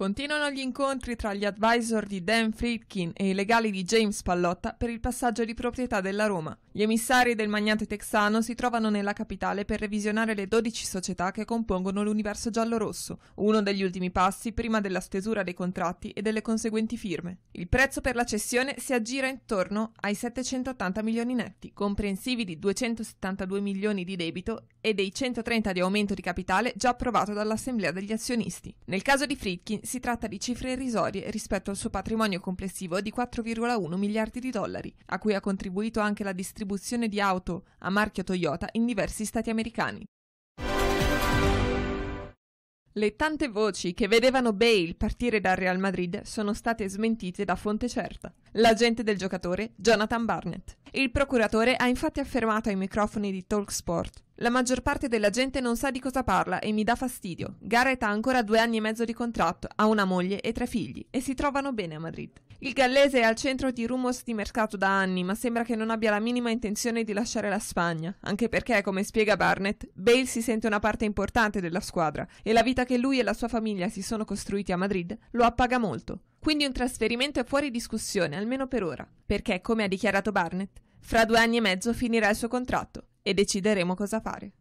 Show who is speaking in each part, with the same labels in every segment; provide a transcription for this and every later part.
Speaker 1: Continuano gli incontri tra gli advisor di Dan Friedkin e i legali di James Pallotta per il passaggio di proprietà della Roma. Gli emissari del magnate texano si trovano nella capitale per revisionare le 12 società che compongono l'universo giallo-rosso, uno degli ultimi passi prima della stesura dei contratti e delle conseguenti firme. Il prezzo per la cessione si aggira intorno ai 780 milioni netti, comprensivi di 272 milioni di debito e dei 130 di aumento di capitale già approvato dall'Assemblea degli azionisti. Nel caso di Fritkin si tratta di cifre irrisorie rispetto al suo patrimonio complessivo di 4,1 miliardi di dollari, a cui ha contribuito anche la distribuzione distribuzione di auto a marchio Toyota in diversi stati americani. Le tante voci che vedevano Bale partire dal Real Madrid sono state smentite da fonte certa, l'agente del giocatore Jonathan Barnett. Il procuratore ha infatti affermato ai microfoni di Talksport la maggior parte della gente non sa di cosa parla e mi dà fastidio. Garrett ha ancora due anni e mezzo di contratto, ha una moglie e tre figli e si trovano bene a Madrid. Il gallese è al centro di rumors di mercato da anni, ma sembra che non abbia la minima intenzione di lasciare la Spagna, anche perché, come spiega Barnett, Bale si sente una parte importante della squadra e la vita che lui e la sua famiglia si sono costruiti a Madrid lo appaga molto. Quindi un trasferimento è fuori discussione, almeno per ora, perché, come ha dichiarato Barnett, fra due anni e mezzo finirà il suo contratto e decideremo cosa fare.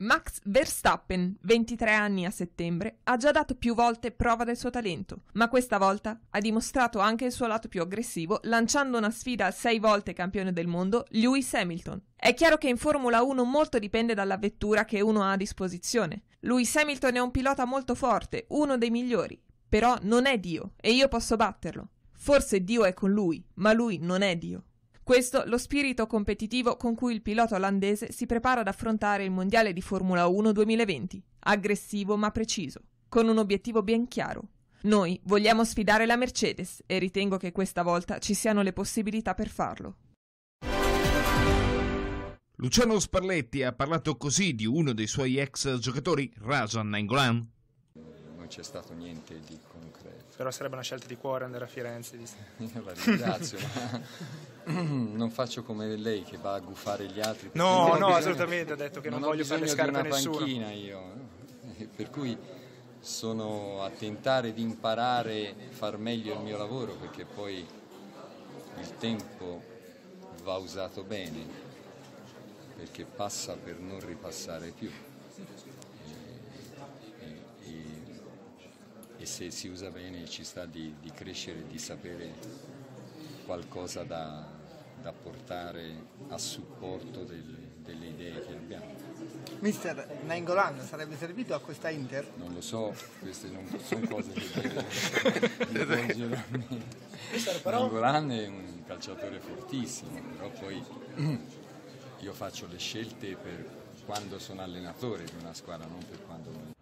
Speaker 1: Max Verstappen, 23 anni a settembre, ha già dato più volte prova del suo talento, ma questa volta ha dimostrato anche il suo lato più aggressivo lanciando una sfida al 6 volte campione del mondo Lewis Hamilton. È chiaro che in Formula 1 molto dipende dalla vettura che uno ha a disposizione. Lewis Hamilton è un pilota molto forte, uno dei migliori, però non è Dio e io posso batterlo. Forse Dio è con lui, ma lui non è Dio. Questo lo spirito competitivo con cui il pilota olandese si prepara ad affrontare il Mondiale di Formula 1 2020, aggressivo ma preciso, con un obiettivo ben chiaro. Noi vogliamo sfidare la Mercedes e ritengo che questa volta ci siano le possibilità per farlo.
Speaker 2: Luciano Sparletti ha parlato così di uno dei suoi ex giocatori, Rajan Nangolan. Non c'è stato niente di concreto. Però sarebbe una scelta di cuore andare a Firenze. Io la ringrazio, Mm-hmm. non faccio come lei che va a gufare gli altri. No, no, bisogno, assolutamente, ha detto che non, non voglio fare le scarpe a nessuno. Non ho panchina io, per cui sono a tentare di imparare a far meglio il mio lavoro perché poi il tempo va usato bene perché passa per non ripassare più e, e se si usa bene ci sta di, di crescere, di sapere qualcosa da, da portare a supporto del, delle idee che abbiamo. Mister, Nangolan sarebbe servito a questa Inter? Non lo so, queste non sono cose che devo a me. Nangolan è un calciatore fortissimo, però poi io faccio le scelte per quando sono allenatore di una squadra, non per quando non...